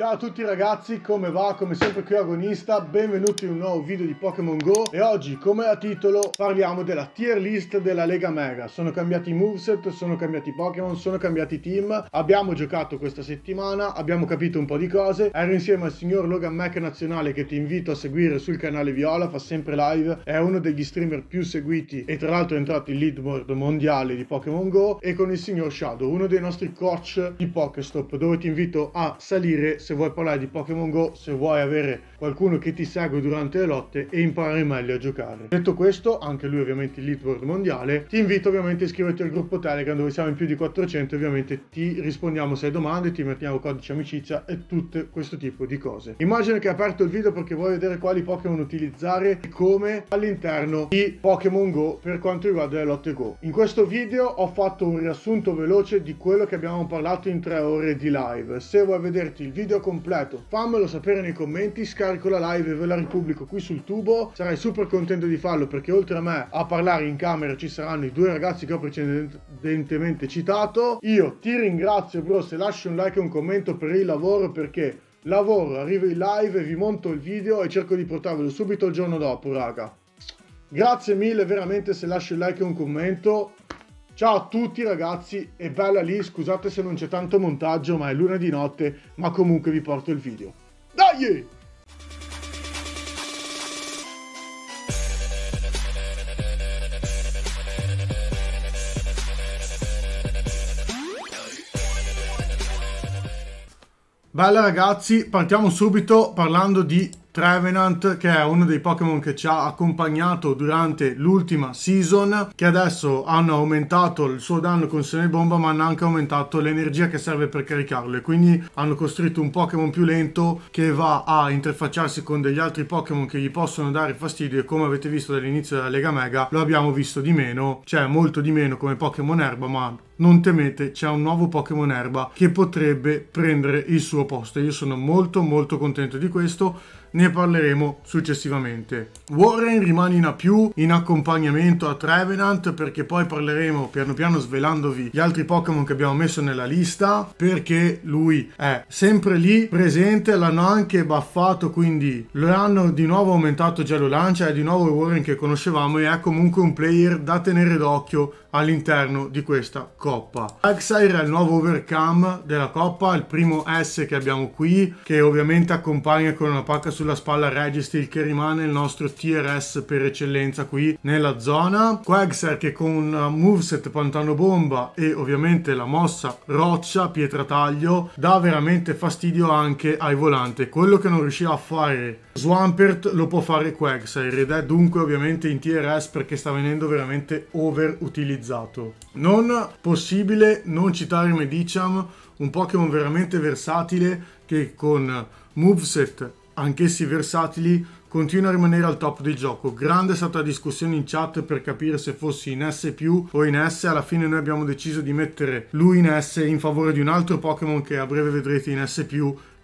Ciao a tutti ragazzi, come va? Come sempre qui Agonista, benvenuti in un nuovo video di Pokémon GO e oggi, come a titolo, parliamo della tier list della Lega Mega. Sono cambiati i moveset, sono cambiati i Pokémon, sono cambiati i team, abbiamo giocato questa settimana, abbiamo capito un po' di cose, ero insieme al signor Logan Mac Nazionale che ti invito a seguire sul canale Viola, fa sempre live, è uno degli streamer più seguiti e tra l'altro è entrato in leadboard mondiale di Pokémon GO e con il signor Shadow, uno dei nostri coach di Pokéstop, dove ti invito a salire se vuoi parlare di Pokémon Go, se vuoi avere qualcuno che ti segue durante le lotte e imparare meglio a giocare. Detto questo, anche lui ovviamente il leadboard mondiale, ti invito ovviamente a iscriverti al gruppo Telegram dove siamo in più di 400 e ovviamente ti rispondiamo se hai domande, ti mettiamo codice amicizia e tutto questo tipo di cose. Immagino che hai aperto il video perché vuoi vedere quali Pokémon utilizzare e come all'interno di Pokémon Go per quanto riguarda le lotte Go. In questo video ho fatto un riassunto veloce di quello che abbiamo parlato in tre ore di live. Se vuoi vederti il video completo fammelo sapere nei commenti, scarica carico la live e ve la ripubblico qui sul tubo, sarai super contento di farlo perché oltre a me a parlare in camera ci saranno i due ragazzi che ho precedentemente citato. Io ti ringrazio bro se lasci un like e un commento per il lavoro perché lavoro, arrivo in live, vi monto il video e cerco di portarvelo subito il giorno dopo raga. Grazie mille veramente se lasci un like e un commento. Ciao a tutti ragazzi e bella lì, scusate se non c'è tanto montaggio ma è luna di notte, ma comunque vi porto il video. Dai! Bella ragazzi, partiamo subito parlando di Trevenant che è uno dei Pokémon che ci ha accompagnato durante l'ultima season che adesso hanno aumentato il suo danno con Sene Bomba ma hanno anche aumentato l'energia che serve per caricarlo e quindi hanno costruito un Pokémon più lento che va a interfacciarsi con degli altri Pokémon che gli possono dare fastidio e come avete visto dall'inizio della Lega Mega lo abbiamo visto di meno, cioè molto di meno come Pokémon Erba ma non temete, c'è un nuovo Pokémon Erba che potrebbe prendere il suo posto. Io sono molto molto contento di questo, ne parleremo successivamente. Warren rimane in A+, in accompagnamento a Trevenant, perché poi parleremo piano piano svelandovi gli altri Pokémon che abbiamo messo nella lista, perché lui è sempre lì, presente, l'hanno anche baffato, quindi lo hanno di nuovo aumentato già lo lancia, è di nuovo Warren che conoscevamo e è comunque un player da tenere d'occhio all'interno di questa cosa Coppa. Axa era il nuovo overcam della Coppa, il primo S che abbiamo qui, che ovviamente accompagna con una pacca sulla spalla Registil che rimane il nostro TRS per eccellenza qui nella zona. Quagsire che con moveset Pantano Bomba e ovviamente la mossa Roccia, Pietra Taglio, dà veramente fastidio anche ai volanti. Quello che non riusciva a fare Swampert lo può fare Quagsire ed è dunque ovviamente in TRS perché sta venendo veramente overutilizzato. Non possibile non citare Medicham, un Pokémon veramente versatile che con moveset anch'essi versatili continua a rimanere al top del gioco. Grande è stata la discussione in chat per capire se fossi in S o in S. Alla fine noi abbiamo deciso di mettere lui in S in favore di un altro Pokémon che a breve vedrete in S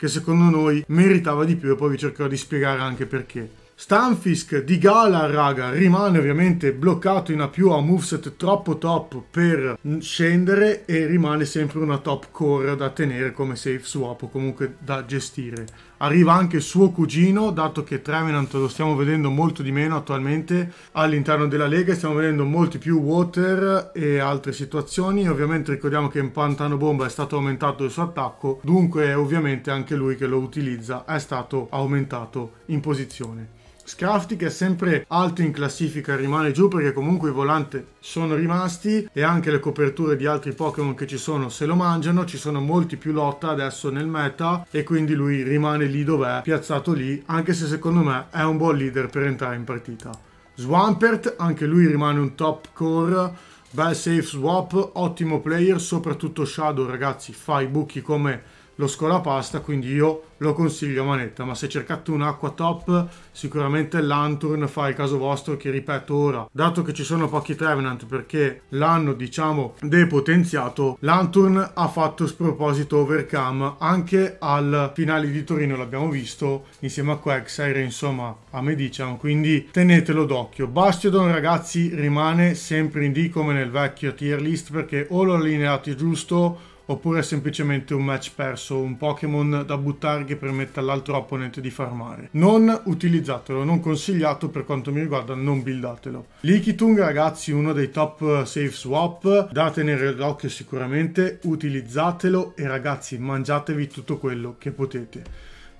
che secondo noi meritava di più e poi vi cercherò di spiegare anche perché. Stanfisk di gala, raga, rimane ovviamente bloccato in A più a moveset troppo top per scendere e rimane sempre una top core da tenere come safe swap o comunque da gestire arriva anche suo cugino, dato che Trevenant lo stiamo vedendo molto di meno attualmente all'interno della Lega, stiamo vedendo molti più water e altre situazioni, ovviamente ricordiamo che in Pantano Bomba è stato aumentato il suo attacco, dunque ovviamente anche lui che lo utilizza è stato aumentato in posizione. Scrafty che è sempre alto in classifica rimane giù perché comunque i volanti sono rimasti e anche le coperture di altri Pokémon che ci sono se lo mangiano, ci sono molti più lotta adesso nel meta e quindi lui rimane lì dov'è, piazzato lì, anche se secondo me è un buon leader per entrare in partita. Swampert, anche lui rimane un top core, bel safe swap, ottimo player, soprattutto Shadow ragazzi, fa i buchi come lo scolapasta, quindi io lo consiglio a manetta, ma se cercate un'acqua top sicuramente l'Anturn fa il caso vostro che ripeto ora, dato che ci sono pochi Trevenant perché l'hanno diciamo depotenziato, l'Anturn ha fatto sproposito overcam anche al finale di Torino, l'abbiamo visto insieme a Quagsire, insomma a Medician, quindi tenetelo d'occhio. Bastiodon ragazzi rimane sempre in D come nel vecchio tier list perché o lo allineate giusto oppure è semplicemente un match perso, un Pokémon da buttare che permette all'altro opponente di farmare. Non utilizzatelo, non consigliato per quanto mi riguarda, non buildatelo. Likitung ragazzi, uno dei top eh, safe swap, da tenere d'occhio sicuramente, utilizzatelo e ragazzi mangiatevi tutto quello che potete.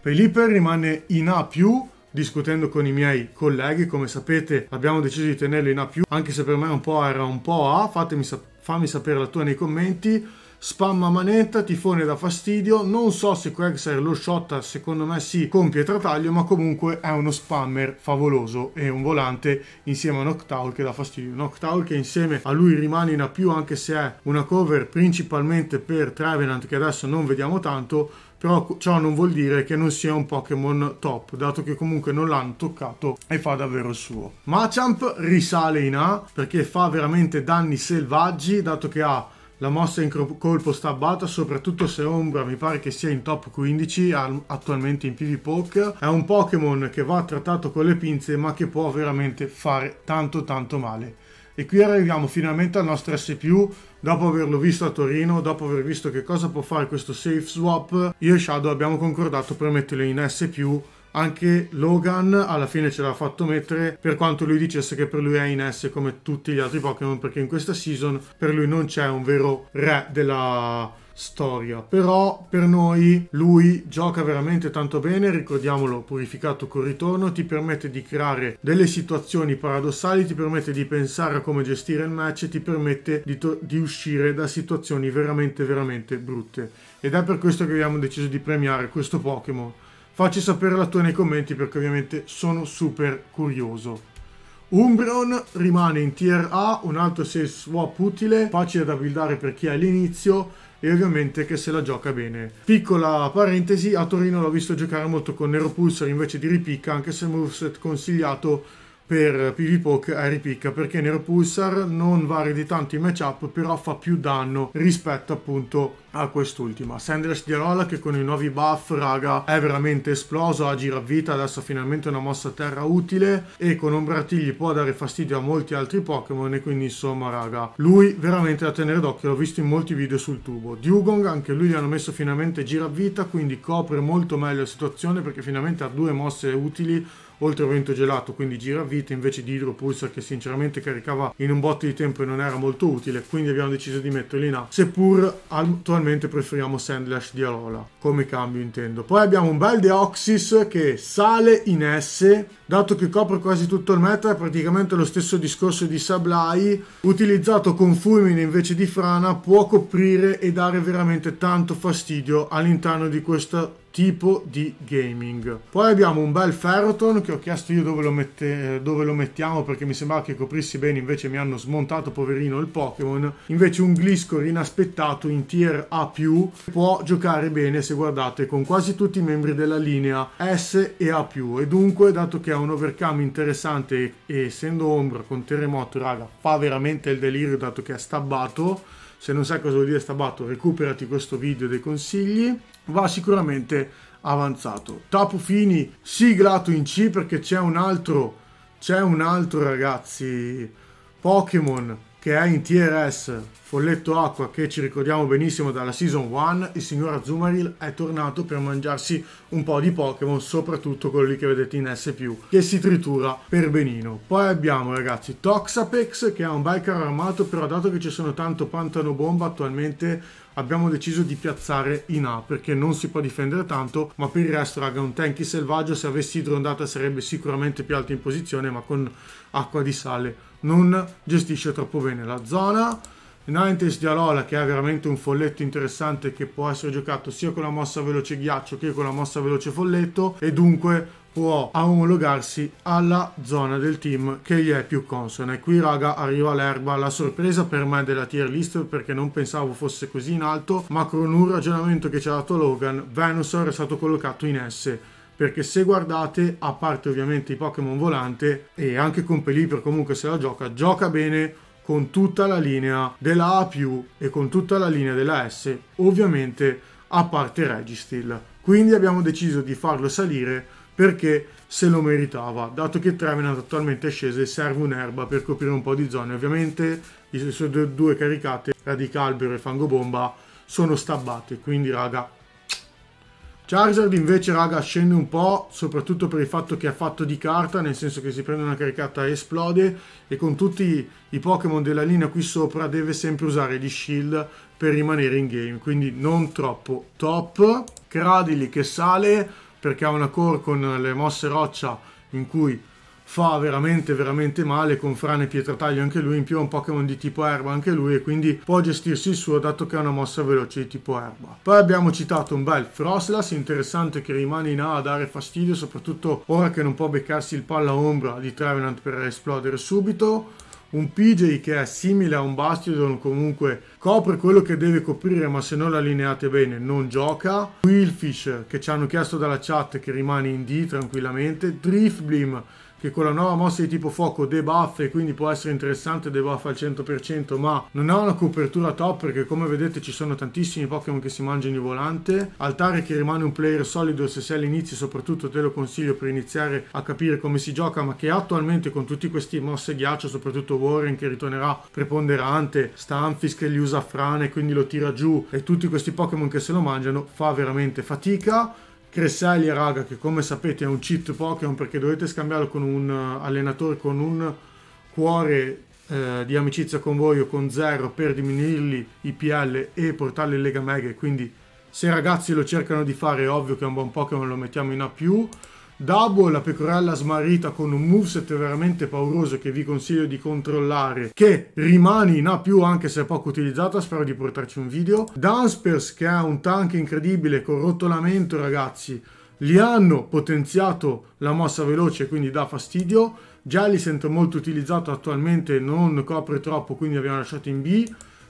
Pelipper rimane in A+, discutendo con i miei colleghi, come sapete abbiamo deciso di tenerlo in A+, anche se per me un po' era un po' A, Fatemi, fammi sapere la tua nei commenti, spamma manetta, tifone da fastidio, non so se Quagsire lo shotta, secondo me sì, con pietrataglio, ma comunque è uno spammer favoloso e un volante insieme a Noctowl che dà fastidio. Noctowl che insieme a lui rimane in A+, anche se è una cover principalmente per Trevenant che adesso non vediamo tanto, però ciò non vuol dire che non sia un Pokémon top, dato che comunque non l'hanno toccato e fa davvero il suo. Machamp risale in A perché fa veramente danni selvaggi, dato che ha la mossa in colpo sta batta, soprattutto se Ombra mi pare che sia in top 15 attualmente in PV È un Pokémon che va trattato con le pinze ma che può veramente fare tanto tanto male. E qui arriviamo finalmente al nostro S+, dopo averlo visto a Torino, dopo aver visto che cosa può fare questo safe swap, io e Shadow abbiamo concordato per metterlo in S+, anche Logan alla fine ce l'ha fatto mettere per quanto lui dicesse che per lui è in S come tutti gli altri Pokémon perché in questa season per lui non c'è un vero re della storia. Però per noi lui gioca veramente tanto bene, ricordiamolo, purificato col ritorno, ti permette di creare delle situazioni paradossali, ti permette di pensare a come gestire il match, ti permette di, to- di uscire da situazioni veramente veramente brutte. Ed è per questo che abbiamo deciso di premiare questo Pokémon Facci sapere la tua nei commenti perché ovviamente sono super curioso. Umbreon rimane in tier A, un altro save swap utile, facile da buildare per chi è all'inizio e ovviamente che se la gioca bene. Piccola parentesi, a Torino l'ho visto giocare molto con Nero Pulsar invece di Ripicca, anche se il moveset consigliato per PvPoke a ripicca perché Nero Pulsar non varia di tanto i matchup però fa più danno rispetto appunto a quest'ultima. Sanders di Arola che con i nuovi buff raga è veramente esploso, ha giravita, adesso ha finalmente una mossa terra utile e con ombra può dare fastidio a molti altri Pokémon e quindi insomma raga lui veramente da tenere d'occhio, l'ho visto in molti video sul tubo. Dugong anche lui gli hanno messo finalmente giravita quindi copre molto meglio la situazione perché finalmente ha due mosse utili oltre al vento gelato, quindi giravite invece di idropulsar che sinceramente caricava in un botto di tempo e non era molto utile, quindi abbiamo deciso di metterli in A, seppur attualmente preferiamo Sandlash di Alola, come cambio intendo. Poi abbiamo un bel Deoxys che sale in S, dato che copre quasi tutto il meta, è praticamente lo stesso discorso di Sablai, utilizzato con Fulmine invece di Frana, può coprire e dare veramente tanto fastidio all'interno di questa tipo di gaming. Poi abbiamo un bel Ferroton che ho chiesto io dove lo, mette, dove lo mettiamo perché mi sembrava che coprissi bene, invece mi hanno smontato poverino il Pokémon. Invece un Gliscor inaspettato in tier A+, può giocare bene se guardate con quasi tutti i membri della linea S e A+. E dunque, dato che ha un overcam interessante e essendo ombra con terremoto, raga, fa veramente il delirio dato che è stabbato. Se non sai cosa vuol dire stabbato, recuperati questo video dei consigli va sicuramente avanzato. Tapu Fini siglato in C perché c'è un altro, c'è un altro ragazzi Pokémon che è in TRS Folletto Acqua che ci ricordiamo benissimo dalla Season 1, il signor Azumaril è tornato per mangiarsi un po' di Pokémon, soprattutto quelli che vedete in S+, che si tritura per benino. Poi abbiamo ragazzi Toxapex che è un bel armato, però dato che ci sono tanto Pantano Bomba attualmente abbiamo deciso di piazzare in A perché non si può difendere tanto ma per il resto raga un tanky selvaggio se avessi idrondata sarebbe sicuramente più alto in posizione ma con acqua di sale non gestisce troppo bene la zona. Nantes di Alola che è veramente un folletto interessante che può essere giocato sia con la mossa veloce ghiaccio che con la mossa veloce folletto e dunque può omologarsi alla zona del team che gli è più consona. E qui, raga, arriva l'erba, la sorpresa per me della tier list perché non pensavo fosse così in alto, ma con un ragionamento che ci ha dato Logan, Venusaur è stato collocato in S perché se guardate, a parte ovviamente i Pokémon volante e anche con Pelipper comunque se la gioca, gioca bene con tutta la linea della A+, e con tutta la linea della S, ovviamente a parte Registeel. Quindi abbiamo deciso di farlo salire perché se lo meritava, dato che Trevenant attualmente è sceso e serve un'erba per coprire un po' di zone. Ovviamente le sue due caricate, Radicalbero e Fangobomba, sono stabbate, quindi raga, Charizard invece raga scende un po', soprattutto per il fatto che ha fatto di carta, nel senso che si prende una caricata e esplode e con tutti i Pokémon della linea qui sopra deve sempre usare gli shield per rimanere in game, quindi non troppo top. Cradily che sale perché ha una core con le mosse roccia in cui fa veramente veramente male con frane e pietrataglio anche lui in più è un Pokémon di tipo erba anche lui e quindi può gestirsi il suo dato che è una mossa veloce di tipo erba poi abbiamo citato un bel Frostlass interessante che rimane in A a dare fastidio soprattutto ora che non può beccarsi il palla ombra di Trevenant per esplodere subito un PJ che è simile a un Bastion comunque copre quello che deve coprire ma se non l'allineate bene non gioca Wilfish che ci hanno chiesto dalla chat che rimane in D tranquillamente Driftblim che con la nuova mossa di tipo fuoco debuff e quindi può essere interessante debuff al 100% ma non ha una copertura top perché come vedete ci sono tantissimi Pokémon che si mangiano i volante Altare che rimane un player solido se sei all'inizio soprattutto te lo consiglio per iniziare a capire come si gioca ma che attualmente con tutti questi mosse ghiaccio soprattutto Warren che ritornerà preponderante Stanfis che li usa frane quindi lo tira giù e tutti questi Pokémon che se lo mangiano fa veramente fatica Cressali, raga, che come sapete è un cheat Pokémon perché dovete scambiarlo con un eh, allenatore con un cuore eh, di amicizia con voi o con zero per diminuirli i PL e portarli in Lega Mega. Quindi se i ragazzi lo cercano di fare è ovvio che è un buon Pokémon lo mettiamo in A+. Double, la pecorella smarrita con un moveset veramente pauroso che vi consiglio di controllare che rimane in A+, anche se è poco utilizzata, spero di portarci un video. Danspers che ha un tank incredibile con rotolamento ragazzi, li hanno potenziato la mossa veloce quindi dà fastidio. Jellicent molto utilizzato attualmente, non copre troppo quindi abbiamo lasciato in B.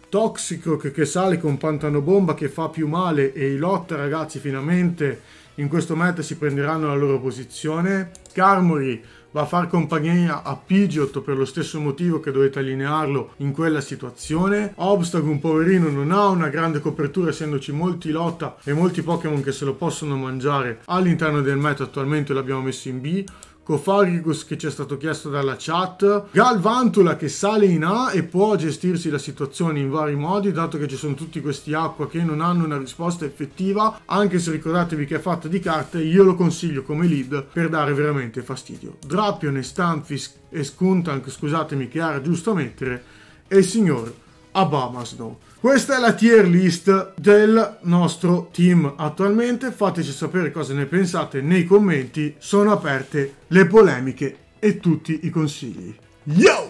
Toxic che sale con Pantano Bomba che fa più male e i Lot ragazzi finalmente in questo match si prenderanno la loro posizione. Carmory va a far compagnia a Pidgeot per lo stesso motivo che dovete allinearlo in quella situazione. Obstag poverino non ha una grande copertura essendoci molti lotta e molti Pokémon che se lo possono mangiare all'interno del meta attualmente l'abbiamo messo in B Cofargus che ci è stato chiesto dalla chat, Galvantula che sale in A e può gestirsi la situazione in vari modi, dato che ci sono tutti questi acqua che non hanno una risposta effettiva, anche se ricordatevi che è fatta di carte, io lo consiglio come lead per dare veramente fastidio. Drapion e Stanfis e Skuntank, scusatemi che era giusto mettere, e il signor a Bamasdow. Questa è la tier list del nostro team attualmente, fateci sapere cosa ne pensate nei commenti, sono aperte le polemiche e tutti i consigli. Yo!